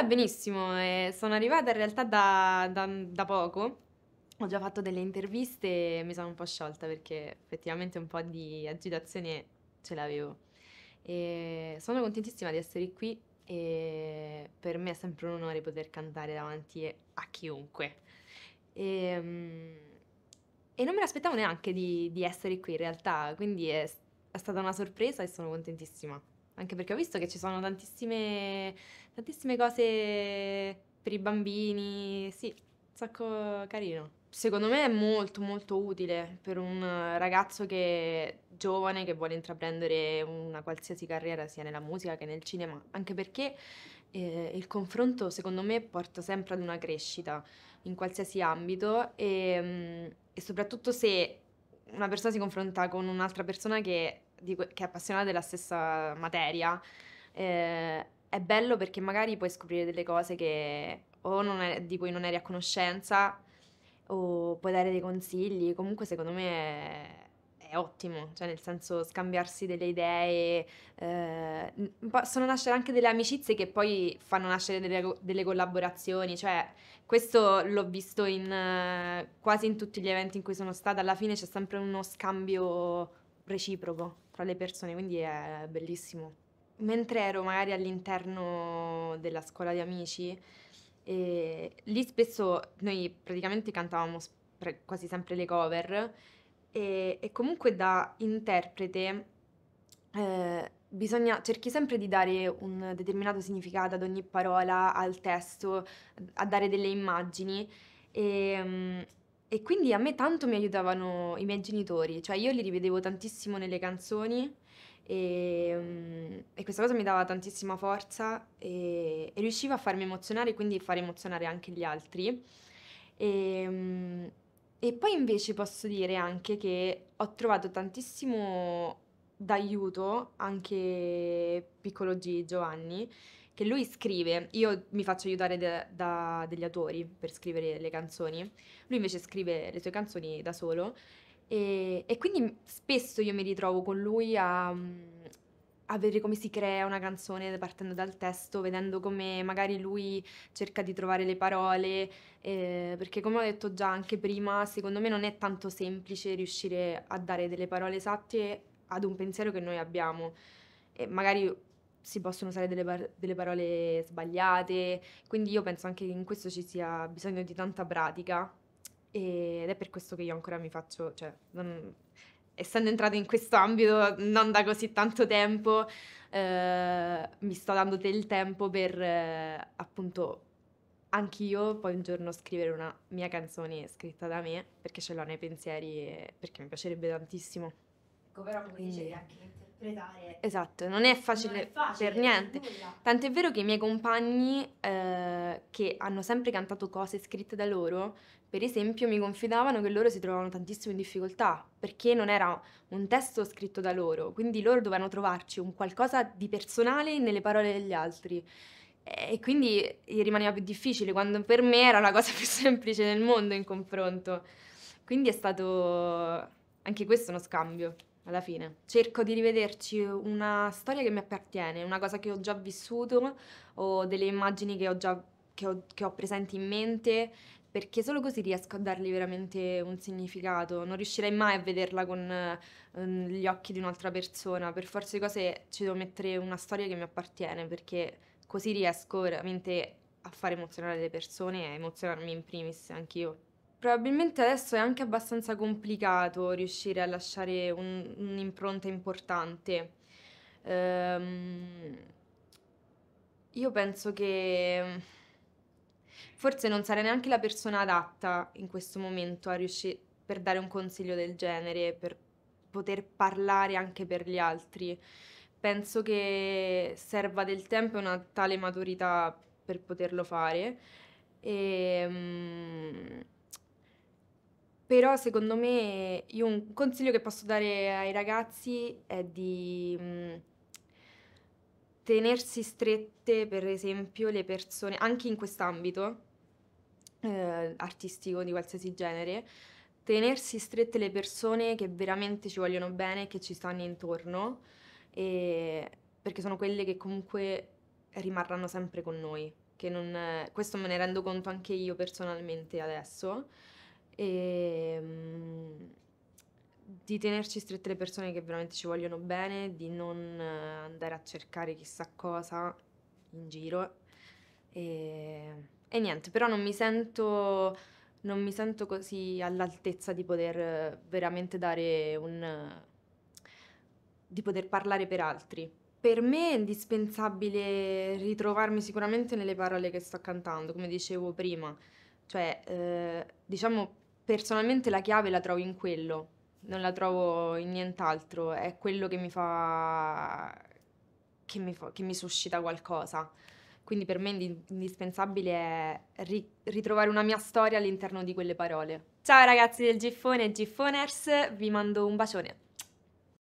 Allora benissimo, eh, sono arrivata in realtà da, da, da poco, ho già fatto delle interviste e mi sono un po' sciolta perché effettivamente un po' di agitazione ce l'avevo. E sono contentissima di essere qui e per me è sempre un onore poter cantare davanti a chiunque. E, ehm, e non me l'aspettavo neanche di, di, essere qui in realtà, quindi è, è stata una sorpresa e sono contentissima anche perché ho visto che ci sono tantissime, tantissime cose per i bambini, sì, un sacco carino. Secondo me è molto molto utile per un ragazzo che è giovane che vuole intraprendere una qualsiasi carriera sia nella musica che nel cinema, anche perché eh, il confronto secondo me porta sempre ad una crescita in qualsiasi ambito e, mm, e soprattutto se una persona si confronta con un'altra persona che que- che è appassionata della stessa materia, eh, è bello perché magari puoi scoprire delle cose che o è, di cui non eri a conoscenza o puoi dare dei consigli. Comunque, secondo me è è ottimo, cioè nel senso scambiarsi delle idee, eh, possono nascere anche delle amicizie che poi fanno nascere delle, delle collaborazioni, cioè questo l'ho visto in, eh, quasi in tutti gli eventi in cui sono stata, alla fine c'è sempre uno scambio reciproco tra le persone, quindi è bellissimo. Mentre ero magari all'interno della scuola di amici, eh, lì spesso noi praticamente cantavamo quasi sempre le cover e, e comunque da interprete eh, bisogna, cerchi sempre di dare un determinato significato ad ogni parola, al testo, a dare delle immagini e, mm, e quindi a me tanto mi aiutavano i miei genitori, cioè io li rivedevo tantissimo nelle canzoni e, mm, e questa cosa mi dava tantissima forza e, e riuscivo a farmi emozionare, e quindi a far emozionare anche gli altri. E, mm, e poi invece posso dire anche che ho trovato tantissimo d'aiuto anche piccolo G Giovanni, che lui scrive, io mi faccio aiutare da, da degli autori per scrivere le canzoni, lui invece scrive le sue canzoni da solo e, e quindi spesso io mi ritrovo con lui a, a vedere come si crea una canzone partendo dal testo, vedendo come magari lui cerca di trovare le parole, eh, perché come ho detto già anche prima, secondo me non è tanto semplice riuscire a dare delle parole esatte ad un pensiero che noi abbiamo. E magari si possono usare delle, par- delle parole sbagliate, quindi io penso anche che in questo ci sia bisogno di tanta pratica ed è per questo che io ancora mi faccio, cioè, non, essendo entrata in questo ambito non da così tanto tempo, eh, mi sto dando del tempo per eh, appunto anch'io poi un giorno scrivere una mia canzone scritta da me perché ce l'ho nei pensieri e perché mi piacerebbe tantissimo ecco, però come Quindi... dicevi anche interpretare. Esatto, non è facile, non è facile per niente. Tant'è vero che i miei compagni eh, che hanno sempre cantato cose scritte da loro, per esempio mi confidavano che loro si trovavano tantissimo in difficoltà perché non era un testo scritto da loro, quindi loro dovevano trovarci un qualcosa di personale nelle parole degli altri. E quindi rimaneva più difficile, quando per me era la cosa più semplice nel mondo in confronto. Quindi è stato anche questo uno scambio alla fine. Cerco di rivederci una storia che mi appartiene, una cosa che ho già vissuto o delle immagini che ho già che ho, che ho presenti in mente perché solo così riesco a dargli veramente un significato. Non riuscirei mai a vederla con uh, gli occhi di un'altra persona. Per forza di cose ci devo mettere una storia che mi appartiene perché così riesco veramente a far emozionare le persone e a emozionarmi in primis anch'io. Probabilmente adesso è anche abbastanza complicato riuscire a lasciare un- un'impronta importante. Ehm, io penso che forse non sarei neanche la persona adatta in questo momento a riuscire per dare un consiglio del genere, per poter parlare anche per gli altri. Penso che serva del tempo e una tale maturità per poterlo fare. E, ehm, però secondo me io un consiglio che posso dare ai ragazzi è di mh, mhmm, tenersi strette, per esempio, le persone, anche in quest'ambito eh, artistico di qualsiasi genere, tenersi strette le persone che veramente ci vogliono bene, che ci stanno intorno, e, perché sono quelle che comunque rimarranno sempre con noi. Non, questo me ne rendo conto anche io personalmente adesso e ehm, mh, di tenerci strette le persone che veramente ci vogliono bene, di non eh, andare a cercare chissà cosa in giro. E, ehm, e niente, però non mi sento non mi sento così all'altezza di poter veramente dare un di poter parlare per altri. Per me è indispensabile ritrovarmi sicuramente nelle parole che sto cantando, come dicevo prima, cioè eh, diciamo Personalmente la chiave la trovo in quello, non la trovo in nient'altro, è quello che mi fa... che mi, fa... Che mi suscita qualcosa. Quindi per me indispensabile è ri ritrovare una mia storia all'interno di quelle parole. Ciao ragazzi del Giffone e Giffoners, vi mando un bacione.